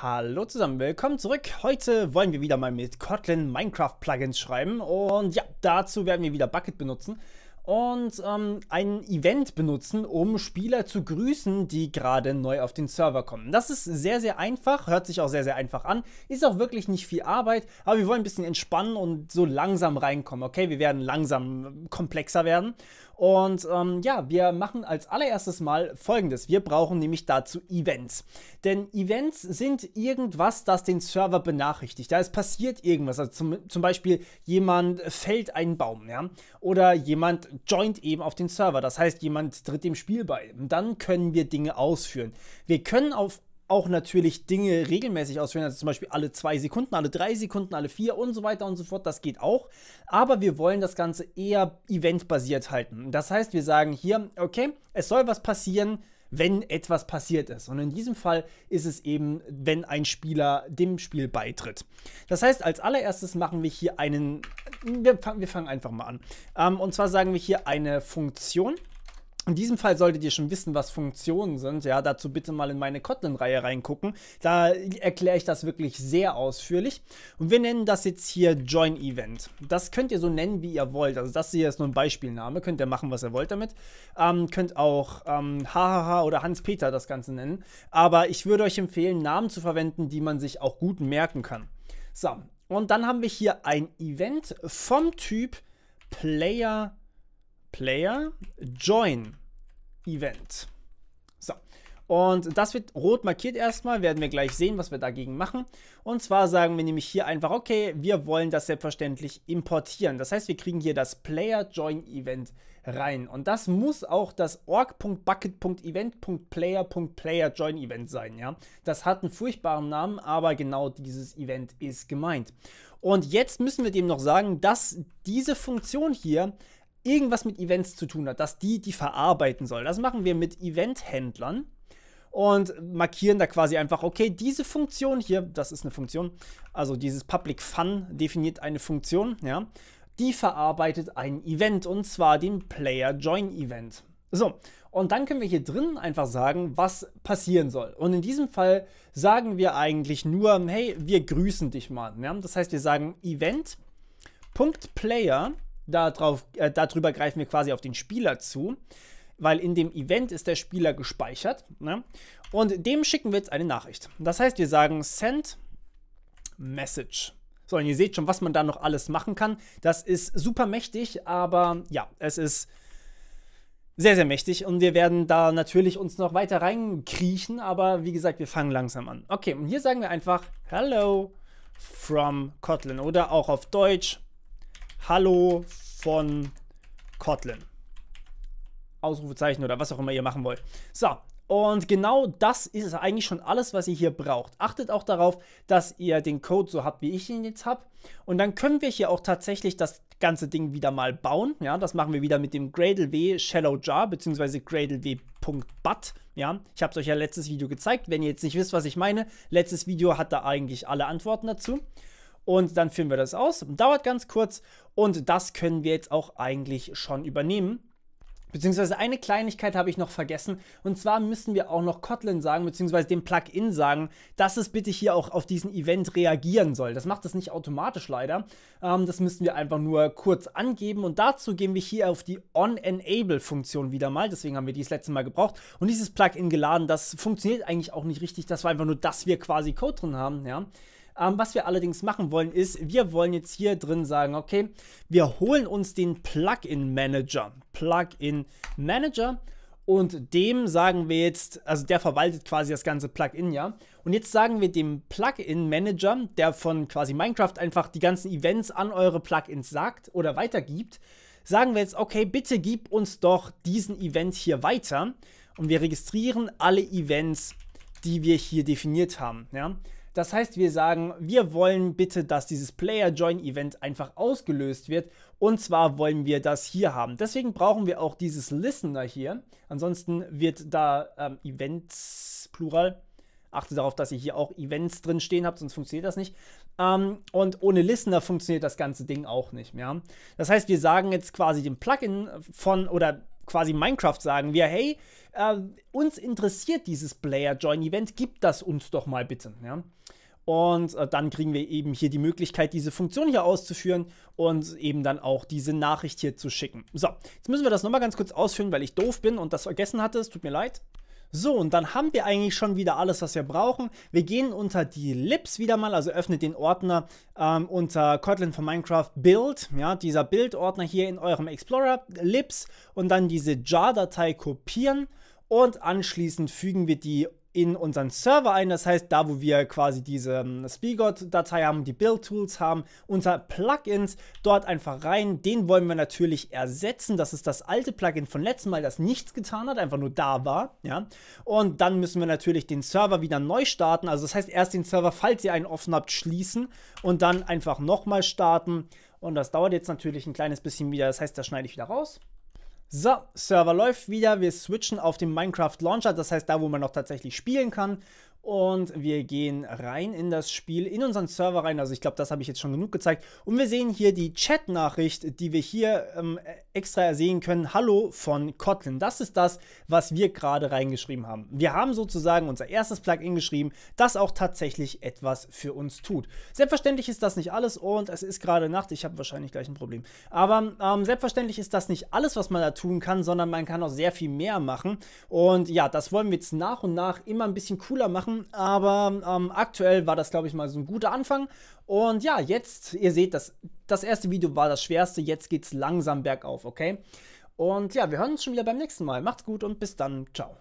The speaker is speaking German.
Hallo zusammen, willkommen zurück. Heute wollen wir wieder mal mit Kotlin Minecraft-Plugins schreiben und ja, dazu werden wir wieder Bucket benutzen und ähm, ein Event benutzen, um Spieler zu grüßen, die gerade neu auf den Server kommen. Das ist sehr, sehr einfach, hört sich auch sehr, sehr einfach an, ist auch wirklich nicht viel Arbeit, aber wir wollen ein bisschen entspannen und so langsam reinkommen, okay? Wir werden langsam komplexer werden und ähm, ja, wir machen als allererstes mal folgendes. Wir brauchen nämlich dazu Events. Denn Events sind irgendwas, das den Server benachrichtigt. Da ist passiert irgendwas. Also zum, zum Beispiel jemand fällt einen Baum, ja. Oder jemand joint eben auf den Server. Das heißt, jemand tritt dem Spiel bei. Und dann können wir Dinge ausführen. Wir können auf auch natürlich Dinge regelmäßig ausführen, also zum Beispiel alle zwei Sekunden, alle drei Sekunden, alle vier und so weiter und so fort. Das geht auch. Aber wir wollen das Ganze eher eventbasiert halten. Das heißt, wir sagen hier, okay, es soll was passieren, wenn etwas passiert ist. Und in diesem Fall ist es eben, wenn ein Spieler dem Spiel beitritt. Das heißt, als allererstes machen wir hier einen, wir, fangen einfach mal an. Ähm, und zwar sagen wir hier eine Funktion in diesem Fall solltet ihr schon wissen, was Funktionen sind. Ja, dazu bitte mal in meine Kotlin-Reihe reingucken. Da erkläre ich das wirklich sehr ausführlich. Und wir nennen das jetzt hier Join Event. Das könnt ihr so nennen, wie ihr wollt. Also das hier ist nur ein Beispielname. Könnt ihr machen, was ihr wollt damit. Ähm, könnt auch ähm, HHH oder Hans-Peter das Ganze nennen. Aber ich würde euch empfehlen, Namen zu verwenden, die man sich auch gut merken kann. So, und dann haben wir hier ein Event vom Typ Player Player Join. Event. So. Und das wird rot markiert erstmal, werden wir gleich sehen, was wir dagegen machen. Und zwar sagen wir nämlich hier einfach, okay, wir wollen das selbstverständlich importieren. Das heißt, wir kriegen hier das Player Join Event rein. Und das muss auch das org.bucket.event.player.player-join-Event sein, ja. Das hat einen furchtbaren Namen, aber genau dieses Event ist gemeint. Und jetzt müssen wir dem noch sagen, dass diese Funktion hier irgendwas mit Events zu tun hat, dass die die verarbeiten soll. Das machen wir mit Eventhändlern und markieren da quasi einfach, okay, diese Funktion hier, das ist eine Funktion, also dieses Public Fun definiert eine Funktion, ja, die verarbeitet ein Event und zwar den Player Join Event. So, und dann können wir hier drin einfach sagen, was passieren soll. Und in diesem Fall sagen wir eigentlich nur, hey, wir grüßen dich mal. Ja? Das heißt, wir sagen Event.player.player darauf, äh, darüber greifen wir quasi auf den Spieler zu, weil in dem Event ist der Spieler gespeichert. Ne? Und dem schicken wir jetzt eine Nachricht. Das heißt, wir sagen send message. So, und ihr seht schon, was man da noch alles machen kann. Das ist super mächtig, aber ja, es ist sehr, sehr mächtig und wir werden da natürlich uns noch weiter reinkriechen, aber wie gesagt, wir fangen langsam an. Okay, und hier sagen wir einfach Hello from Kotlin oder auch auf Deutsch Hallo von Kotlin. Ausrufezeichen oder was auch immer ihr machen wollt. So, und genau das ist eigentlich schon alles, was ihr hier braucht. Achtet auch darauf, dass ihr den Code so habt, wie ich ihn jetzt habe. Und dann können wir hier auch tatsächlich das ganze Ding wieder mal bauen. Ja, das machen wir wieder mit dem Gradle W Shallow Jar bzw. Gradle W.but. Ja, ich habe es euch ja letztes Video gezeigt. Wenn ihr jetzt nicht wisst, was ich meine, letztes Video hat da eigentlich alle Antworten dazu und dann führen wir das aus. Dauert ganz kurz und das können wir jetzt auch eigentlich schon übernehmen. Beziehungsweise eine Kleinigkeit habe ich noch vergessen. Und zwar müssen wir auch noch Kotlin sagen, beziehungsweise dem Plugin sagen, dass es bitte hier auch auf diesen Event reagieren soll. Das macht es nicht automatisch leider. Ähm, das müssen wir einfach nur kurz angeben. Und dazu gehen wir hier auf die On-Enable-Funktion wieder mal. Deswegen haben wir die das letzte Mal gebraucht. Und dieses Plugin geladen, das funktioniert eigentlich auch nicht richtig. Das war einfach nur, dass wir quasi Code drin haben. Ja. Ähm, was wir allerdings machen wollen, ist, wir wollen jetzt hier drin sagen, okay, wir holen uns den Plugin Manager. Plugin Manager. Und dem sagen wir jetzt, also der verwaltet quasi das ganze Plugin, ja. Und jetzt sagen wir dem Plugin Manager, der von quasi Minecraft einfach die ganzen Events an eure Plugins sagt oder weitergibt, sagen wir jetzt, okay, bitte gib uns doch diesen Event hier weiter. Und wir registrieren alle Events, die wir hier definiert haben, ja. Das heißt, wir sagen, wir wollen bitte, dass dieses Player Join Event einfach ausgelöst wird. Und zwar wollen wir das hier haben. Deswegen brauchen wir auch dieses Listener hier. Ansonsten wird da ähm, Events Plural. Achte darauf, dass ihr hier auch Events drin stehen habt, sonst funktioniert das nicht. Ähm, und ohne Listener funktioniert das ganze Ding auch nicht mehr. Das heißt, wir sagen jetzt quasi dem Plugin von oder quasi Minecraft sagen wir, hey, äh, uns interessiert dieses Player Join Event, gib das uns doch mal bitte. Ja? Und äh, dann kriegen wir eben hier die Möglichkeit, diese Funktion hier auszuführen und eben dann auch diese Nachricht hier zu schicken. So, jetzt müssen wir das nochmal ganz kurz ausführen, weil ich doof bin und das vergessen hatte. Es tut mir leid. So, und dann haben wir eigentlich schon wieder alles, was wir brauchen. Wir gehen unter die Lips wieder mal, also öffnet den Ordner ähm, unter Kotlin von Minecraft Build, ja, dieser Build-Ordner hier in eurem Explorer, Lips und dann diese Jar-Datei kopieren und anschließend fügen wir die in unseren Server ein. Das heißt, da wo wir quasi diese ähm, Spigot-Datei haben, die Build-Tools haben, unser Plugins dort einfach rein. Den wollen wir natürlich ersetzen. Das ist das alte Plugin von letztem Mal, das nichts getan hat, einfach nur da war. Ja? Und dann müssen wir natürlich den Server wieder neu starten. Also das heißt, erst den Server, falls ihr einen offen habt, schließen und dann einfach nochmal starten. Und das dauert jetzt natürlich ein kleines bisschen wieder. Das heißt, das schneide ich wieder raus. So, Server läuft wieder. Wir switchen auf den Minecraft Launcher, das heißt da, wo man noch tatsächlich spielen kann. Und wir gehen rein in das Spiel, in unseren Server rein. Also ich glaube, das habe ich jetzt schon genug gezeigt. Und wir sehen hier die Chat-Nachricht, die wir hier ähm, extra ersehen können. Hallo von Kotlin. Das ist das, was wir gerade reingeschrieben haben. Wir haben sozusagen unser erstes Plugin geschrieben, das auch tatsächlich etwas für uns tut. Selbstverständlich ist das nicht alles und es ist gerade Nacht. Ich habe wahrscheinlich gleich ein Problem. Aber ähm, selbstverständlich ist das nicht alles, was man da tun kann, sondern man kann auch sehr viel mehr machen. Und ja, das wollen wir jetzt nach und nach immer ein bisschen cooler machen aber ähm, aktuell war das, glaube ich, mal so ein guter Anfang. Und ja, jetzt, ihr seht, das, das erste Video war das schwerste, jetzt geht es langsam bergauf, okay? Und ja, wir hören uns schon wieder beim nächsten Mal. Macht's gut und bis dann. Ciao.